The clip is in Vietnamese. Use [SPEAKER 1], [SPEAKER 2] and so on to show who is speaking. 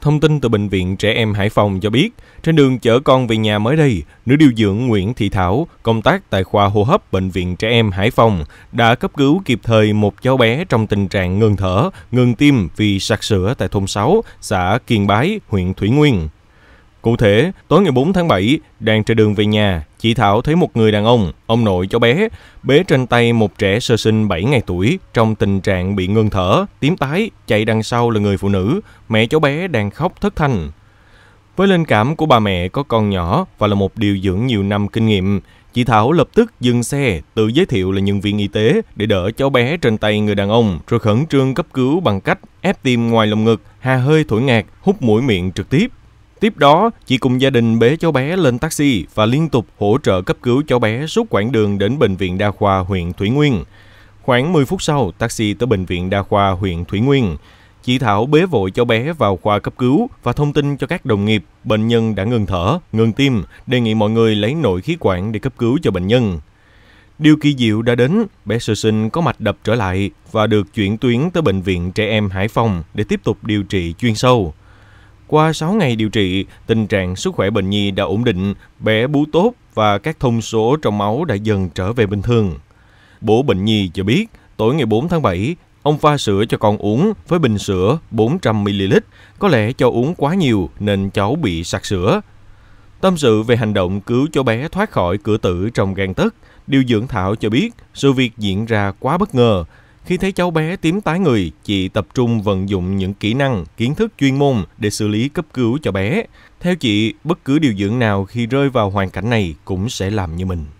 [SPEAKER 1] Thông tin từ Bệnh viện Trẻ Em Hải Phòng cho biết, trên đường chở con về nhà mới đây, nữ điều dưỡng Nguyễn Thị Thảo, công tác tại khoa hô hấp Bệnh viện Trẻ Em Hải Phòng, đã cấp cứu kịp thời một cháu bé trong tình trạng ngừng thở, ngừng tim vì sặc sữa tại thôn 6, xã Kiền Bái, huyện Thủy Nguyên. Cụ thể, tối ngày 4 tháng 7, đang trên đường về nhà, chị Thảo thấy một người đàn ông, ông nội cho bé, bế trên tay một trẻ sơ sinh 7 ngày tuổi trong tình trạng bị ngưng thở, tím tái, chạy đằng sau là người phụ nữ, mẹ cháu bé đang khóc thất thanh. Với linh cảm của bà mẹ có con nhỏ và là một điều dưỡng nhiều năm kinh nghiệm, chị Thảo lập tức dừng xe, tự giới thiệu là nhân viên y tế để đỡ cháu bé trên tay người đàn ông, rồi khẩn trương cấp cứu bằng cách ép tim ngoài lồng ngực, hà hơi thổi ngạt, hút mũi miệng trực tiếp. Tiếp đó, chị cùng gia đình bế cháu bé lên taxi và liên tục hỗ trợ cấp cứu cháu bé suốt quãng đường đến Bệnh viện Đa khoa huyện Thủy Nguyên. Khoảng 10 phút sau, taxi tới Bệnh viện Đa khoa huyện Thủy Nguyên. Chị Thảo bế vội cháu bé vào khoa cấp cứu và thông tin cho các đồng nghiệp bệnh nhân đã ngừng thở, ngừng tim, đề nghị mọi người lấy nội khí quản để cấp cứu cho bệnh nhân. Điều kỳ diệu đã đến, bé sơ sinh có mạch đập trở lại và được chuyển tuyến tới Bệnh viện Trẻ Em Hải Phòng để tiếp tục điều trị chuyên sâu. Qua 6 ngày điều trị, tình trạng sức khỏe bệnh nhi đã ổn định, bé bú tốt và các thông số trong máu đã dần trở về bình thường. Bố bệnh nhi cho biết, tối ngày 4 tháng 7, ông pha sữa cho con uống với bình sữa 400ml, có lẽ cho uống quá nhiều nên cháu bị sặc sữa. Tâm sự về hành động cứu cho bé thoát khỏi cửa tử trong gan tất, điều dưỡng Thảo cho biết sự việc diễn ra quá bất ngờ, khi thấy cháu bé tím tái người, chị tập trung vận dụng những kỹ năng, kiến thức chuyên môn để xử lý cấp cứu cho bé. Theo chị, bất cứ điều dưỡng nào khi rơi vào hoàn cảnh này cũng sẽ làm như mình.